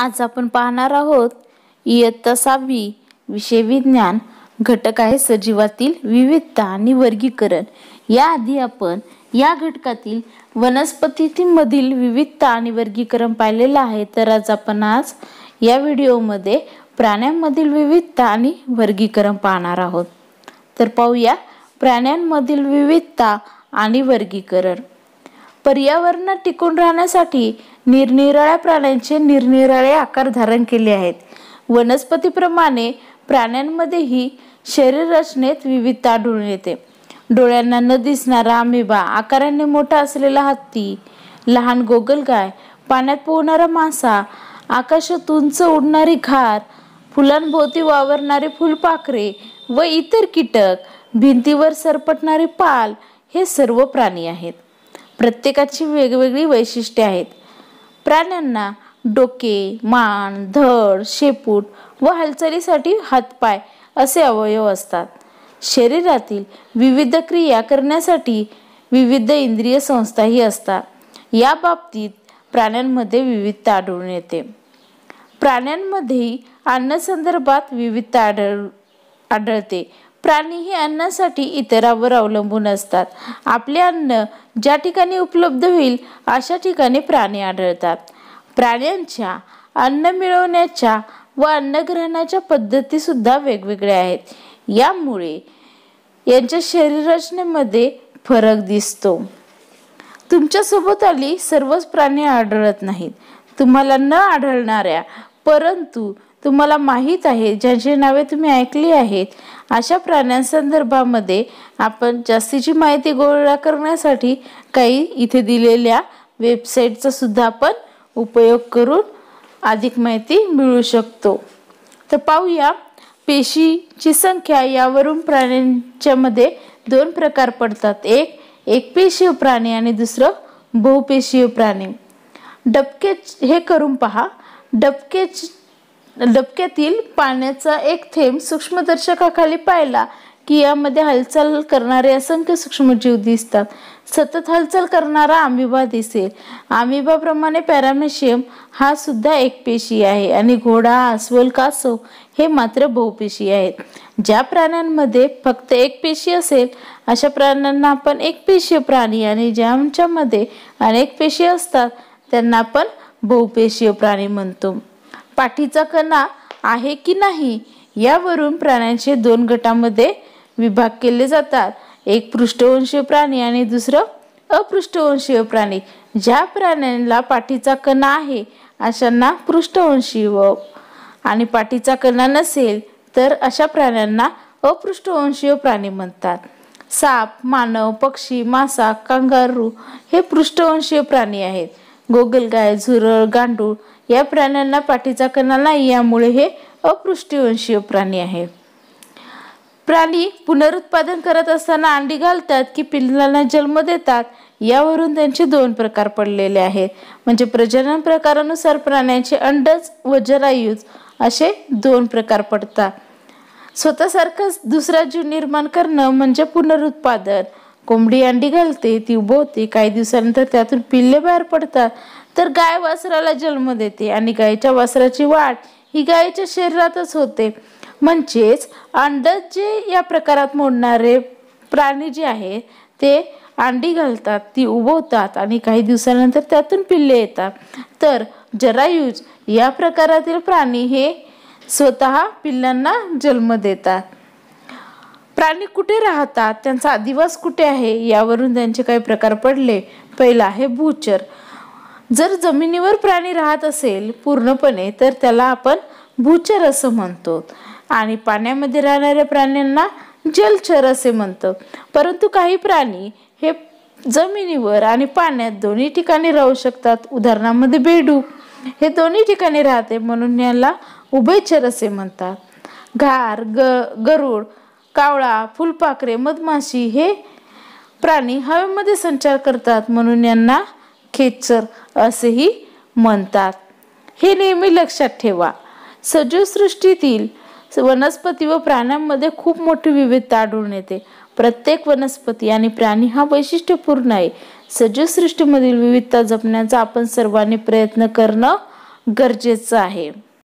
आज आपण पाहणार आहोत इयत्ता सहावी विषय विज्ञान घटक आहे सजीवातील विविधता आणि वर्गीकरण याआधी आपण या घटकातील वनस्पतींमधील विविधता आणि वर्गीकरण पाहिलेलं आहे तर आज आपण आज या व्हिडिओमध्ये प्राण्यांमधील विविधता आणि वर्गीकरण पाहणार आहोत तर पाहूया प्राण्यांमधील विविधता आणि वर्गीकरण पर्यावरण टिकून राहण्यासाठी निरनिराळ्या प्राण्यांचे निरनिराळे आकार धारण केले आहेत वनस्पतीप्रमाणे प्राण्यांमध्येही शरीररचनेत विविधता आढळून येते डोळ्यांना न दिसणारा आंबिबा आकाराने मोठा असलेला हत्ती लहान गोगलगाय पाण्यात पोहणारा मासा आकाशात उंच उडणारी घार फुलांभोवती वावरणारे फुलपाखरे व इतर कीटक भिंतीवर सरपटणारे पाल हे सर्व प्राणी आहेत प्रत्येकाची वेगवेगळी वैशिष्ट्ये आहेत प्राण्यांना डोके मान धड शेपूट व हालचालीसाठी हातपाय असे अवयव असतात शरीरातील विविध क्रिया करण्यासाठी विविध इंद्रिय संस्थाही असतात या बाबतीत प्राण्यांमध्ये विविधता आढळून येते प्राण्यांमध्येही संदर्भात विविधता आढळ आढळते प्राणीही अन्नासाठी इतरावर अवलंबून असतात आपले अन्न ज्या ठिकाणी उपलब्ध होईल अशा ठिकाणी प्राणी आढळतात प्राण्यांच्या अन्न मिळवण्याच्या व अन्नग्रहणाच्या पद्धतीसुद्धा वेगवेगळ्या आहेत यामुळे यांच्या शरीररचनेमध्ये फरक दिसतो तुमच्यासोबत आली सर्वच प्राणी आढळत नाहीत तुम्हाला न आढळणाऱ्या परंतु तुम्हाला माहीत आहे ज्यांची नावे तुम्ही ऐकली आहेत अशा प्राण्यांसंदर्भामध्ये आपण जास्तीची माहिती गोळा करण्यासाठी काही इथे दिलेल्या वेबसाईटचा सुद्धा आपण उपयोग करून अधिक माहिती मिळू शकतो तर पाहूया पेशीची संख्या यावरून प्राण्यांच्यामध्ये दोन प्रकार पडतात एक एकपेशीय प्राणी आणि दुसरं बहुपेशीय प्राणी डबकेच हे करून पहा डबकेच डबक्यातील पाण्याचा एक थेंब सूक्ष्मदर्शकाखाली पाहिला की यामध्ये हालचाल करणारे असंख्य सूक्ष्मजीव दिसतात सतत हालचाल करणारा आंबिबा दिसेल आंबिबाप्रमाणे पॅरामेशियम हा सुद्धा एक पेशी आहे आणि घोडा अस्वल कासव हे मात्र बहुपेशी आहेत ज्या प्राण्यांमध्ये फक्त एक पेशी असेल अशा प्राण्यांना आपण एक एकपेशीय प्राणी आणि ज्यांच्यामध्ये अनेक पेशी असतात त्यांना आपण बहुपेशीय प्राणी म्हणतो पाठीचा कणा आहे की नाही यावरून प्राण्यांचे दोन गटामध्ये विभाग केले जातात एक पृष्ठवंशीय प्राणी आणि दुसरं अपृष्ठवंशीय प्राणी ज्या प्राण्यांना पाठीचा कणा आहे अशांना पृष्ठवंशीय आणि पाठीचा कणा नसेल तर अशा प्राण्यांना अपृष्ठवंशीय प्राणी म्हणतात साप मानव पक्षी मासा कांगारू हे पृष्ठवंशीय प्राणी आहेत गोगलगाय झुरळ गांडूळ या प्राण्यांना पाठीचा कणा नाही यामुळे हे अपृष्टीवंशीय प्राणी आहे प्राणी पुनरुत्पादन करत असताना अंडी घालतात की पिल्लांना जन्म देतात यावरून त्यांचे दोन प्रकार पडलेले आहेत म्हणजे प्रजनन प्रकारानुसार प्राण्यांचे अंडज व जरायूज असे दोन प्रकार पडतात स्वतःसारखंच दुसरा जीव निर्माण करणं म्हणजे पुनरुत्पादन कोंबडी अंडी घालते ती उभवते काही दिवसानंतर त्यातून पिल्ले बाहेर पडतात तर गाय वासराला जन्म देते आणि गायच्या वासराची वाढ ही गायीच्या शरीरातच होते म्हणजेच अंडज जे या प्रकारात मोडणारे प्राणी जे आहेत ते अंडी घालतात ती उभवतात आणि काही दिवसानंतर त्यातून पिल्ले येतात तर जरायुज या प्रकारातील प्राणी हे स्वतः पिल्लांना जन्म देतात प्राणी कुठे राहतात त्यांचा अधिवास कुठे आहे यावरून त्यांचे काही प्रकार पडले पहिला आहे भूचर जर जमिनीवर प्राणी राहत असेल पूर्णपणे तर त्याला आपण भूचर असं म्हणतो आणि पाण्यामध्ये राहणाऱ्या प्राण्यांना जलचर असे म्हणतो परंतु काही प्राणी हे जमिनीवर आणि पाण्यात दोन्ही ठिकाणी राहू शकतात उदाहरणामध्ये बेडू हे दोन्ही ठिकाणी राहते म्हणून याला उभयचर असे म्हणतात घार ग गरुड कावळा फुलपाखरे मधमाशी हे प्राणी हवेमध्ये संचार करतात म्हणून यांना खेचर असेही म्हणतात हे नेहमी लक्षात ठेवा सजीवसृष्टीतील वनस्पती व प्राण्यांमध्ये खूप मोठी विविधता आढळून येते प्रत्येक वनस्पती आणि प्राणी हा वैशिष्ट्यपूर्ण आहे सजीवसृष्टीमधील विविधता जपण्याचा आपण सर्वांनी प्रयत्न करणं गरजेचं आहे